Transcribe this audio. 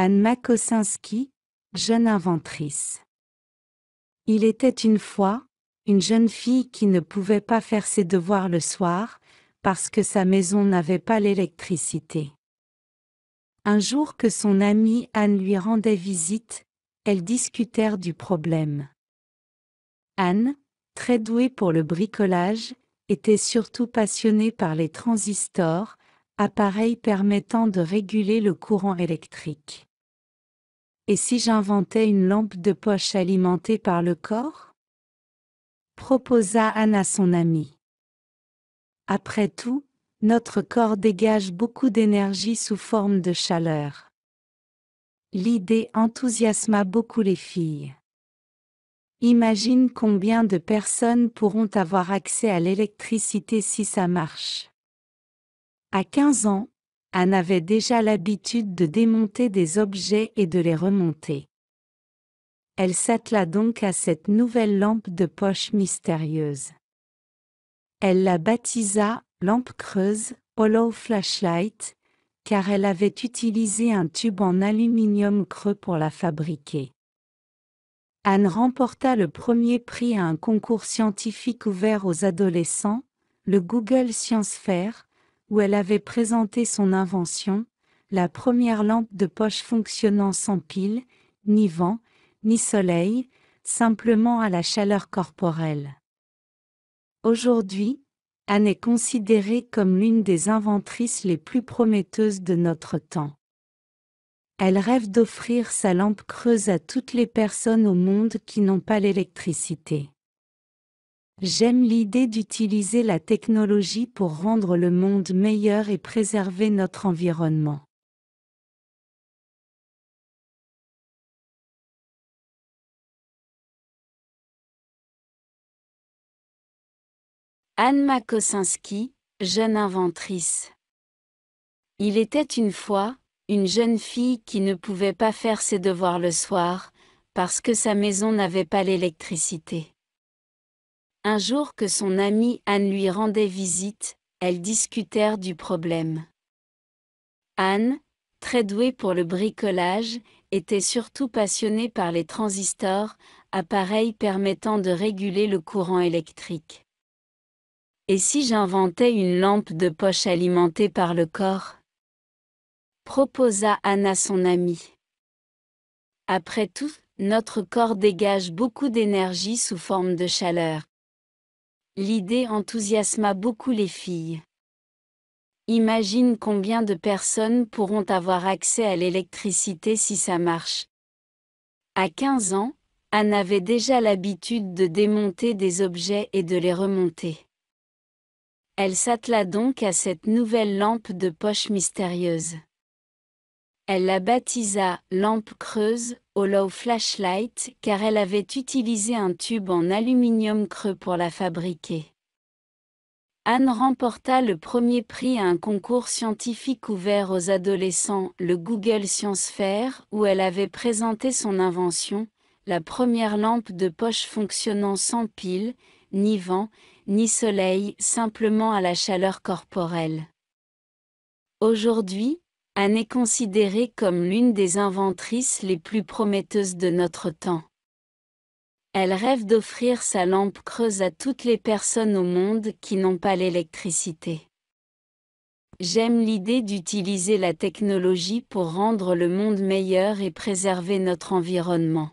Anne Makosinski, jeune inventrice. Il était une fois, une jeune fille qui ne pouvait pas faire ses devoirs le soir, parce que sa maison n'avait pas l'électricité. Un jour que son amie Anne lui rendait visite, elles discutèrent du problème. Anne, très douée pour le bricolage, était surtout passionnée par les transistors, appareils permettant de réguler le courant électrique. Et si j'inventais une lampe de poche alimentée par le corps proposa Anne à son amie. « Après tout, notre corps dégage beaucoup d'énergie sous forme de chaleur. L'idée enthousiasma beaucoup les filles. Imagine combien de personnes pourront avoir accès à l'électricité si ça marche. À 15 ans, Anne avait déjà l'habitude de démonter des objets et de les remonter. Elle s'attela donc à cette nouvelle lampe de poche mystérieuse. Elle la baptisa lampe creuse, hollow flashlight, car elle avait utilisé un tube en aluminium creux pour la fabriquer. Anne remporta le premier prix à un concours scientifique ouvert aux adolescents, le Google Science Fair, où elle avait présenté son invention, la première lampe de poche fonctionnant sans pile, ni vent, ni soleil, simplement à la chaleur corporelle. Aujourd'hui, Anne est considérée comme l'une des inventrices les plus prometteuses de notre temps. Elle rêve d'offrir sa lampe creuse à toutes les personnes au monde qui n'ont pas l'électricité. J'aime l'idée d'utiliser la technologie pour rendre le monde meilleur et préserver notre environnement. Anne Makosinski, jeune inventrice. Il était une fois, une jeune fille qui ne pouvait pas faire ses devoirs le soir, parce que sa maison n'avait pas l'électricité. Un jour que son amie Anne lui rendait visite, elles discutèrent du problème. Anne, très douée pour le bricolage, était surtout passionnée par les transistors, appareils permettant de réguler le courant électrique. Et si j'inventais une lampe de poche alimentée par le corps proposa Anne à son amie. « Après tout, notre corps dégage beaucoup d'énergie sous forme de chaleur. L'idée enthousiasma beaucoup les filles. Imagine combien de personnes pourront avoir accès à l'électricité si ça marche. À 15 ans, Anne avait déjà l'habitude de démonter des objets et de les remonter. Elle s'attela donc à cette nouvelle lampe de poche mystérieuse. Elle la baptisa lampe creuse low Flashlight car elle avait utilisé un tube en aluminium creux pour la fabriquer. Anne remporta le premier prix à un concours scientifique ouvert aux adolescents, le Google Science Fair, où elle avait présenté son invention, la première lampe de poche fonctionnant sans pile, ni vent, ni soleil, simplement à la chaleur corporelle. Aujourd'hui, Anne est considérée comme l'une des inventrices les plus prometteuses de notre temps. Elle rêve d'offrir sa lampe creuse à toutes les personnes au monde qui n'ont pas l'électricité. J'aime l'idée d'utiliser la technologie pour rendre le monde meilleur et préserver notre environnement.